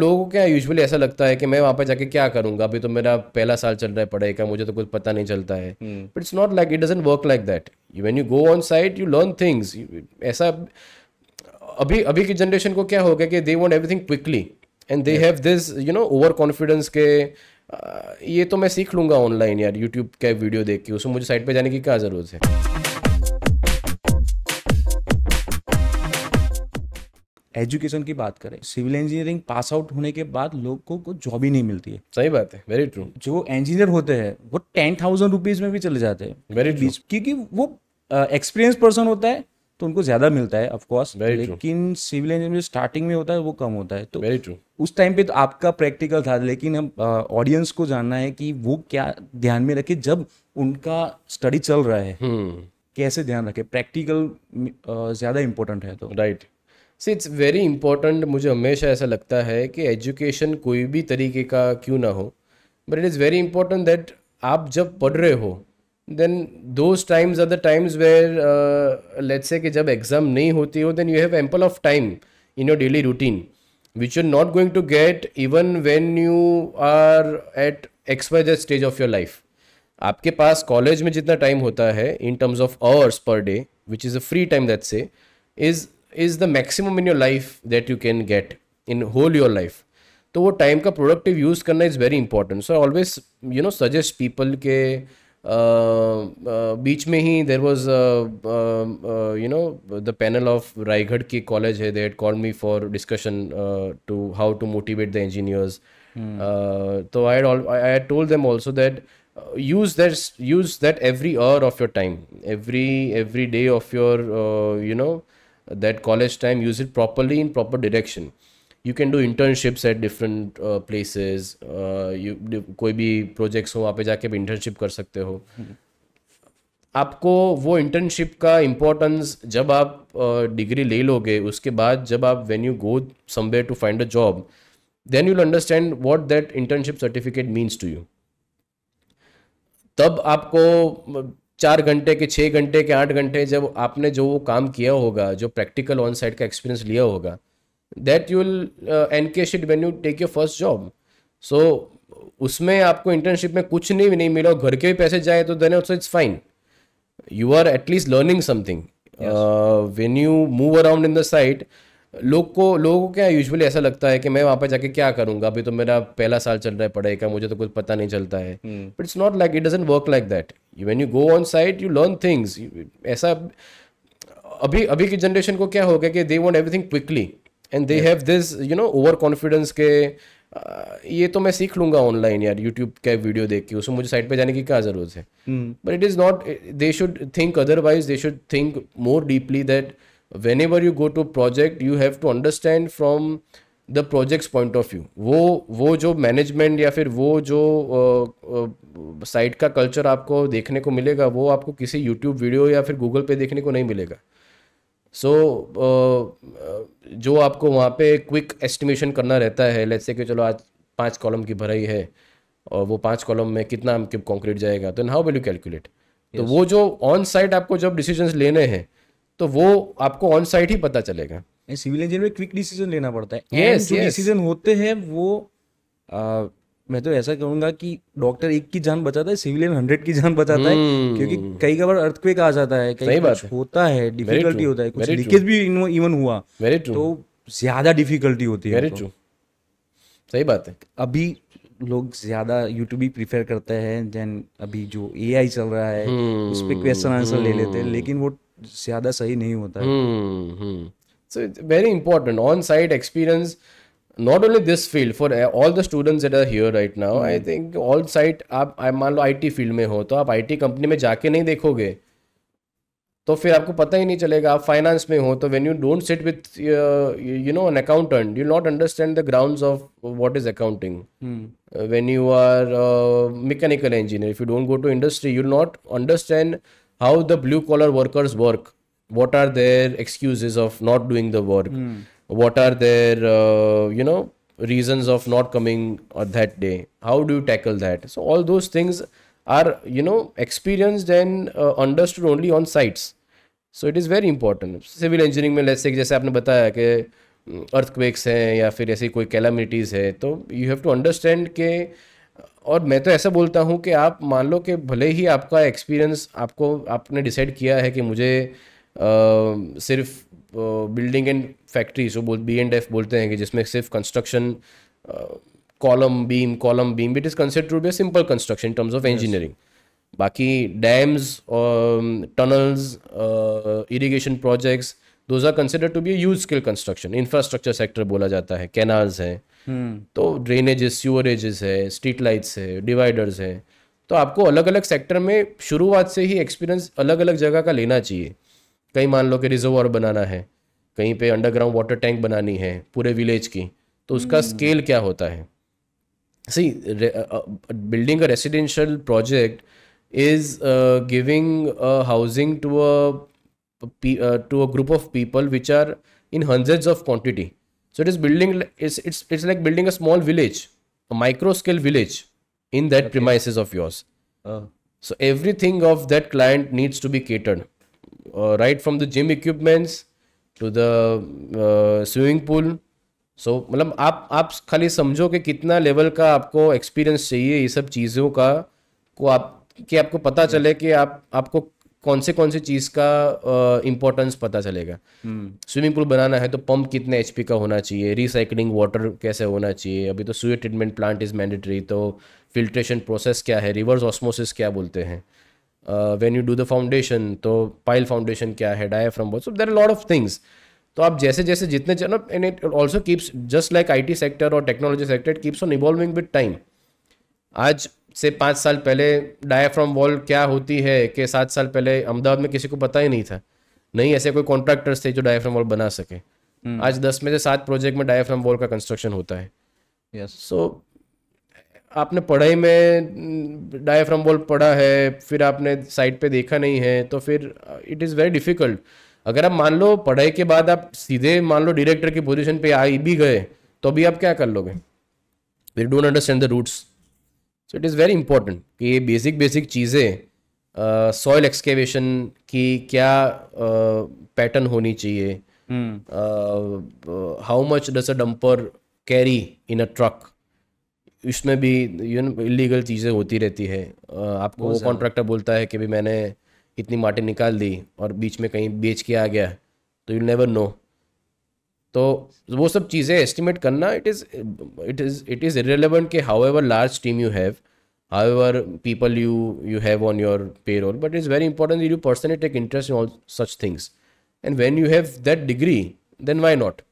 लोगों को क्या यूजुअली ऐसा लगता है कि मैं वहाँ पर जाके क्या करूंगा अभी तो मेरा पहला साल चल रहा है पढ़ाई का मुझे तो कुछ पता नहीं चलता है but it's not like it doesn't work like that when you go on site you learn things ऐसा अभी अभी की जनरेशन को क्या हो गया कि they want everything quickly and they have this you know over confidence के ये तो मैं सीख लूँगा ऑनलाइन यार यूट्यूब का वीडियो देख के उसमें मुझे साइट पर जाने की क्या ज़रूरत है एजुकेशन की बात करें सिविल इंजीनियरिंग पास आउट होने के बाद लोगों को जॉब ही नहीं मिलती है सही बात है वेरी ट्रू जो इंजीनियर होते हैं वो टेन थाउजेंड रुपीज में भी चले जाते हैं वेरी बीच क्योंकि वो एक्सपीरियंस uh, पर्सन होता है तो उनको ज्यादा मिलता है ऑफकोर्स लेकिन सिविल इंजीनियर स्टार्टिंग में होता है वो कम होता है तो वेरी ट्रू उस टाइम पे तो आपका प्रैक्टिकल था लेकिन हम ऑडियंस को जानना है कि वो क्या ध्यान में रखे जब उनका स्टडी चल रहा है हम्म। कैसे ध्यान रखे प्रैक्टिकल ज्यादा इंपॉर्टेंट है तो right right. See it's very important मुझे हमेशा ऐसा लगता है कि एजुकेशन कोई भी तरीके का क्यों ना हो but it is very important that आप जब पढ़ रहे हो then those times are the times where let's say कि जब एग्ज़ाम नहीं होती हो then you have ample of time in your daily routine which you're not going to get even when you are at XYZ stage of your life आपके पास college में जितना time होता है इन टर्म्स ऑफ आवर्स पर day which is a free time that say is is the maximum in your life that you can get in whole your life तो वो time का प्रोडक्टिव यूज़ करना is very important so always you know suggest people के बीच में ही there was you know the panel of Raigarh की college है that call me for discussion to how to motivate the engineers तो I I told them also that use that use that every hour of your time every every day of your uh, you know that college time use it properly in proper direction you can do internships at different places you कोई भी projects हो वहाँ पे जाके bhi internship कर सकते हो आपको वो इंटर्नशिप का इम्पोर्टेंस जब आप डिग्री uh, ले लोगे उसके बाद जब आप when you go somewhere to find a job then you understand what that internship certificate means to you तब आपको चार घंटे के छः घंटे के आठ घंटे जब आपने जो वो काम किया होगा जो प्रैक्टिकल ऑन साइड का एक्सपीरियंस लिया होगा that you will encash it when you take your first job so उसमें आपको इंटर्नशिप में कुछ नहीं नहीं मिला और घर के भी पैसे जाए तो then also it's fine you are at least learning something when you move around in the site लोग को लोगों को क्या यूजुअली ऐसा लगता है कि मैं वहाँ पर जाके क्या करूँगा अभी तो मेरा पहला साल चल रहा है पढ़ाई का मुझे तो कुछ पता नहीं चलता है but it's not like it doesn't work like that when you go on site you learn things ऐसा अभी अभी की जनरेशन को क्या हो गया कि they want everything quickly and they have this you know over confidence के ये तो मैं सीख लूंगा ऑनलाइन यार यूट्यूब का वीडियो देख के उसमें मुझे साइट पे जाने की क्या जरूरत है but it is not they should think otherwise they should think more deeply that whenever you go to project you have to understand from the of point of view वो वो जो मैनेजमेंट या फिर वो जो साइट का culture आपको देखने को मिलेगा वो आपको किसी यूट्यूब वीडियो या फिर गूगल पे देखने को नहीं मिलेगा सो so, जो आपको वहाँ पे क्विक एस्टिमेशन करना रहता है लेट्स से कि चलो आज पाँच कॉलम की भराई है और वो पाँच कॉलम में कितना कॉन्क्रीट जाएगा तो हाउ विल यू कैलकुलेट तो वो जो ऑन साइट आपको जब डिसीजन लेने हैं तो वो आपको ऑन साइट ही पता चलेगा सिविल इंजीनियर में क्विक डिसीजन लेना पड़ता है yes, जो yes. डिसीजन होते हैं वो आ, मैं तो ऐसा कहूंगा कि डॉक्टर एक की जान बचाता है सिविलियन हंड्रेड की जान बचाता hmm. है क्योंकि कई का बार अर्थक्वेक आ जाता है कई बार होता है डिफिकल्टी होता है कुछ लीकेज भी इवन हुआ तो ज्यादा डिफिकल्टी होती है सही बात है अभी लोग ज्यादा यूट्यूब ही प्रीफर करते हैं देन अभी जो एआई चल रहा है hmm। उस पर क्वेश्चन आंसर ले लेते हैं लेकिन वो ज़्यादा सही नहीं होता है हम्म, हम्म। so it's very important on-site experience not only this field for uh, all the students that are here right now mm. I hmm. think all आप मान लो IT फील्ड में हो तो आप IT कंपनी में जाके नहीं देखोगे तो फिर आपको पता ही नहीं चलेगा आप फाइनेंस में हो तो when you don't sit with you know an accountant you not understand the grounds of what is accounting when you are mechanical engineer if you don't go to industry you not understand how the blue collar workers work what are their excuses of not doing the work mm. what are their uh, you know reasons of not coming on that day how do you tackle that so all those things are you know experienced and uh, understood only on sites so it is very important civil engineering में let's say जैसे आपने बताया कि earthquakes हैं या फिर ऐसी कोई कैलामिटीज़ है तो यू हैव टू अंडरस्टैंड के और मैं तो ऐसा बोलता हूँ कि आप मान लो कि भले ही आपका एक्सपीरियंस आपको आपने डिसाइड किया है कि मुझे आ, सिर्फ बिल्डिंग एंड फैक्ट्रीज वो बी एंड एफ बोलते हैं कि जिसमें सिर्फ construction column beam column beam it is consider to be simple construction in terms of engineering बाकी dams tunnels irrigation projects those are consider to be huge scale construction infrastructure sector बोला जाता है canals हैं तो drainage सीवरेजेस है street lights है dividers है तो आपको अलग अलग सेक्टर में शुरुआत से ही एक्सपीरियंस अलग अलग जगह का लेना चाहिए कहीं मान लो कि रिजर्वर बनाना है कहीं पे अंडरग्राउंड वाटर टैंक बनानी है पूरे विलेज की तो उसका स्केल हम्म। क्या होता है see building a residential project is giving housing to a to a group of people which are in hundreds of quantity so it is building it's it's it's like building a small village a micro scale village in that okay. premises of yours uh. so everything of that client needs to be catered uh, right from the gym equipments to the swimming pool so मतलब आप आप खाली समझो कि कितना level का आपको experience चाहिए ये सब चीज़ों का को आप कि आपको पता चले कि आप आपको कौन से कौन से चीज़ का इंपॉर्टेंस uh, पता चलेगा हम्म। स्विमिंग पूल बनाना है तो पंप कितने एच का होना चाहिए रिसाइकलिंग वाटर कैसे होना चाहिए अभी तो sewage treatment plant is mandatory तो फिल्ट्रेशन प्रोसेस क्या है रिवर्स ऑस्मोसिस क्या बोलते हैं when you do the foundation तो पाइल फाउंडेशन क्या है diaphragm wall so there lot of things तो आप जैसे जैसे जितने and it also keeps just like I T sector और technology sector it keeps on evolving with time आज से पाँच साल पहले डायफ्राम वॉल क्या होती है कि सात साल पहले अहमदाबाद में किसी को पता ही नहीं था नहीं ऐसे कोई कॉन्ट्रैक्टर्स थे जो डायफ्राम वॉल बना सके हम्म। आज दस में से सात प्रोजेक्ट में डायफ्राम वॉल का कंस्ट्रक्शन होता है यस सो आपने पढ़ाई में डायफ्राम हम्म, वॉल पढ़ा है फिर आपने साइट पे देखा नहीं है तो फिर इट इज़ वेरी डिफिकल्ट अगर आप मान लो पढ़ाई के बाद आप सीधे मान लो डायरेक्टर की पोजीशन पे आ भी गए तो अभी आप क्या कर लोगे we don't understand the roots so it is very important कि ये बेसिक बेसिक चीज़ें सॉयल एक्सकेवेशन की क्या पैटर्न uh, होनी चाहिए how much does a dumper carry in a truck इसमें भी यू नो इलीगल चीज़ें होती रहती है uh, आपको वो कॉन्ट्रैक्टर बोलता है कि भाई मैंने इतनी माटी निकाल दी और बीच में कहीं बेच के आ गया तो यू नेवर नो तो वो सब चीज़ें एस्टिमेट करना it is it is it is relevant के however large team you have however people you you have on your payroll but is very important you personally take interest in all such things and when you have that degree then why not